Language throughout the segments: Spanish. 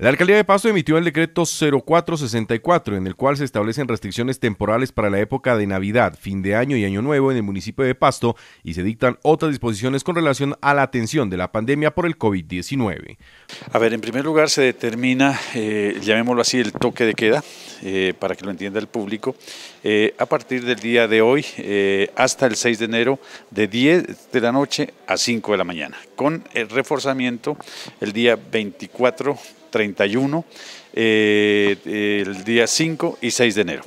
La alcaldía de Pasto emitió el decreto 0464, en el cual se establecen restricciones temporales para la época de Navidad, fin de año y año nuevo en el municipio de Pasto y se dictan otras disposiciones con relación a la atención de la pandemia por el COVID-19. A ver, en primer lugar se determina, eh, llamémoslo así, el toque de queda, eh, para que lo entienda el público, eh, a partir del día de hoy hasta el 6 de enero, de 10 de la noche a 5 de la mañana con el reforzamiento el día 24, 31 eh, el día 5 y 6 de enero.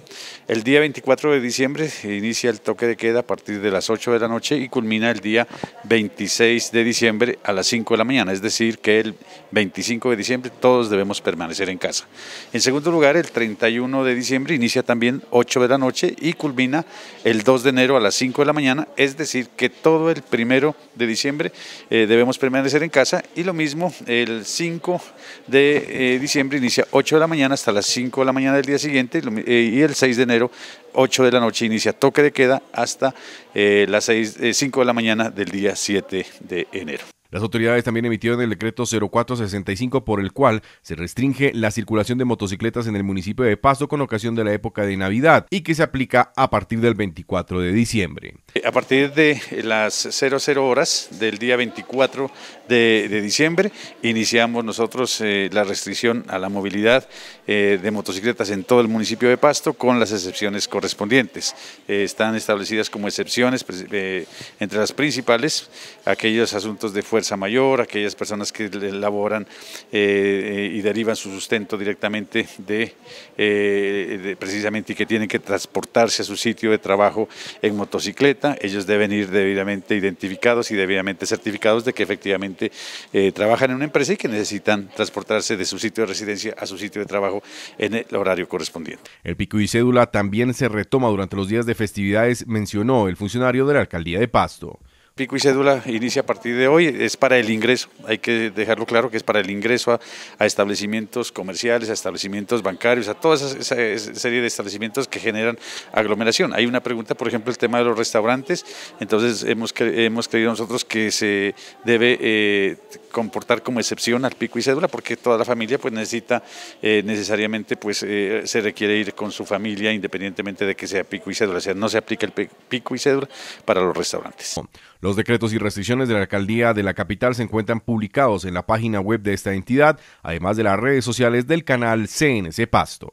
El día 24 de diciembre inicia el toque de queda a partir de las 8 de la noche y culmina el día 26 de diciembre a las 5 de la mañana, es decir, que el 25 de diciembre todos debemos permanecer en casa. En segundo lugar, el 31 de diciembre inicia también 8 de la noche y culmina el 2 de enero a las 5 de la mañana, es decir, que todo el primero de diciembre eh, debemos permanecer en casa y lo mismo el 5 de eh, diciembre inicia 8 de la mañana hasta las 5 de la mañana del día siguiente eh, y el 6 de enero 8 de la noche inicia toque de queda hasta eh, las 6, 5 eh, de la mañana del día 7 de enero. Las autoridades también emitieron el decreto 0465 por el cual se restringe la circulación de motocicletas en el municipio de Pasto con ocasión de la época de Navidad y que se aplica a partir del 24 de diciembre. A partir de las 00 horas del día 24 de, diciembre iniciamos nosotros eh, la restricción a la movilidad eh, de motocicletas en todo el municipio de Pasto con las excepciones correspondientes. Eh, están establecidas como excepciones pues, entre las principales aquellos asuntos de fuerza mayor, aquellas personas que elaboran eh, eh, y derivan su sustento directamente eh, de, precisamente y que tienen que transportarse a su sitio de trabajo en motocicleta, ellos deben ir debidamente identificados y debidamente certificados de que efectivamente trabajan en una empresa y que necesitan transportarse de su sitio de residencia a su sitio de trabajo en el horario correspondiente. El pico y cédula también se retoma durante los días de festividades, mencionó el funcionario de la alcaldía de Pasto. Pico y cédula inicia a partir de hoy, es para el ingreso, hay que dejarlo claro que es para el ingreso a, establecimientos comerciales, a establecimientos bancarios, a toda esa, serie de establecimientos que generan aglomeración. Hay una pregunta, por ejemplo, el tema de los restaurantes, entonces hemos, hemos creído nosotros que se debe eh, comportar como excepción al pico y cédula porque toda la familia pues necesita eh, necesariamente pues eh, se requiere ir con su familia independientemente de que sea pico y cédula, o sea, no se aplica el pico y cédula para los restaurantes. Los decretos y restricciones de la alcaldía de la capital se encuentran publicados en la página web de esta entidad, además de las redes sociales del canal CNC Pasto.